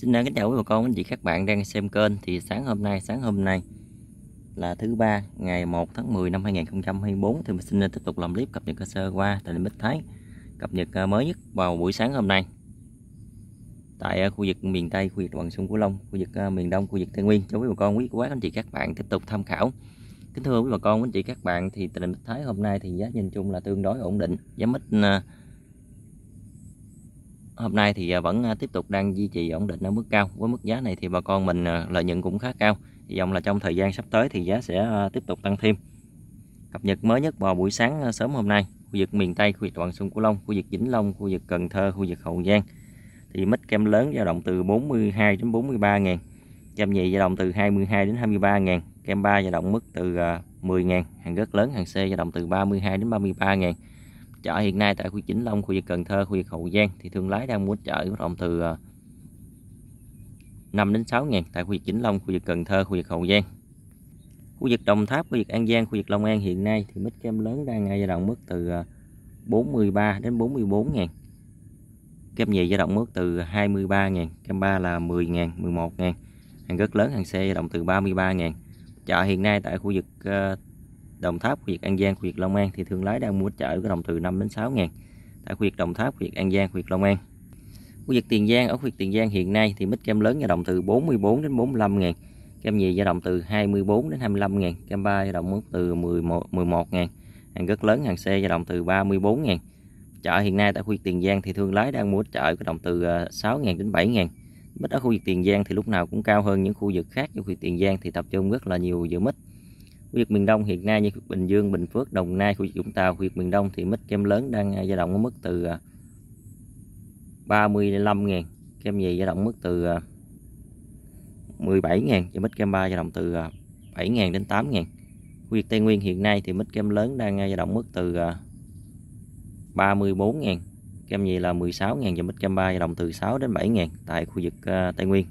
Xin kính chào quý bà con, quý chị các bạn đang xem kênh Thì sáng hôm nay, sáng hôm nay là thứ ba ngày 1 tháng 10 năm 2024 Thì mình xin tiếp tục làm clip cập nhật cơ sơ qua tại Mít Thái Cập nhật ờ, mới nhất vào buổi sáng hôm nay Tại ờ, khu vực miền Tây, khu vực Bằng Sông Cửu Long, khu vực ờ, miền Đông, khu vực Tây Nguyên Cho quý bà con, quý cô bác, anh chị các bạn tiếp tục tham khảo Kính thưa quý bà con, quý chị các bạn Thì tại Mít Thái hôm nay thì giá nhìn chung là tương đối ổn định Giá mít hôm nay thì à, vẫn à, tiếp tục đang duy trì ổn định ở mức cao với mức giá này thì bà con mình à, lợi nhuận cũng khá cao hy vọng là trong thời gian sắp tới thì giá sẽ tiếp tục tăng thêm cập nhật mới nhất vào buổi sáng sớm hôm nay khu vực miền Tây khu vực đoạn sông Cửu Long khu vực Vĩnh Long khu vực Cần Thơ khu vực Hậu Giang thì mít kem lớn dao động từ 42 đến 43 ngàn kem nhì dao động từ 22 đến 23 ngàn kem ba dao động mức từ 10 ngàn hàng rất lớn hàng C dao động từ 32 đến 33 ngàn chợ hiện nay tại khu vực Vĩnh Long, khu vực Cần Thơ, khu vực Hậu Giang thì thương lái đang mua chợ rộng từ 5 ờ, đến 6 ngàn tại khu vực Vĩnh Long, khu vực Cần Thơ, khu vực Hậu Giang. Khu vực Đồng Tháp, khu vực An Giang, khu vực Long An hiện nay thì mít kem lớn đang ngay giai đoạn mức từ 43 ờ, đến 44 ngàn. Kem nhì giai đoạn mức từ 23 ngàn, kem ba là 10 ngàn, 11 ngàn. Hàng rất lớn, hàng xe giai đoạn từ 33 ngàn. Chợ hiện nay tại khu vực ờ, Đồng Tháp, khu vực An Giang, khu vực Long An thì thương lái đang mua chợ cái đồng từ 5 đến 6 ngàn. Tại khu vực Đồng Tháp, khu vực An Giang, khu vực Long An. Khu vực Tiền Giang, ở khu vực Tiền Giang hiện nay thì mít kem lớn dao động từ 44 đến 45 ngàn. Kem nhì dao động từ 24 đến 25 ngàn. Kem ba dao động từ 11, 11 ngàn. Hàng rất lớn, hàng xe dao động từ 34 ngàn. Chợ hiện nay tại khu vực Tiền Giang thì thương lái đang mua chợ cái đồng từ 6 ờ, ngàn đến 7 ngàn. Mít ở khu vực Tiền Giang thì lúc nào cũng cao hơn những khu vực khác. Như khu vực Tiền Giang thì tập trung rất là nhiều giữa mít. Khu vực miền Đông hiện nay như Bình Dương, Bình Phước, Đồng Nai, khu vực Vũng Tàu, khu vực miền Đông thì mít kem lớn đang à, dao động ở mức từ 35 à, 000 kem gì dao động mức từ 17 000 và mít kem 3 dao động từ 7 à, 000 đến 8 000 Khu vực Tây Nguyên hiện nay thì mít kem lớn đang dao động mức từ 34 000 kem gì là 16 000 và mít kem 3 dao động từ 6 đến 7 000 tại khu vực Tây Nguyên.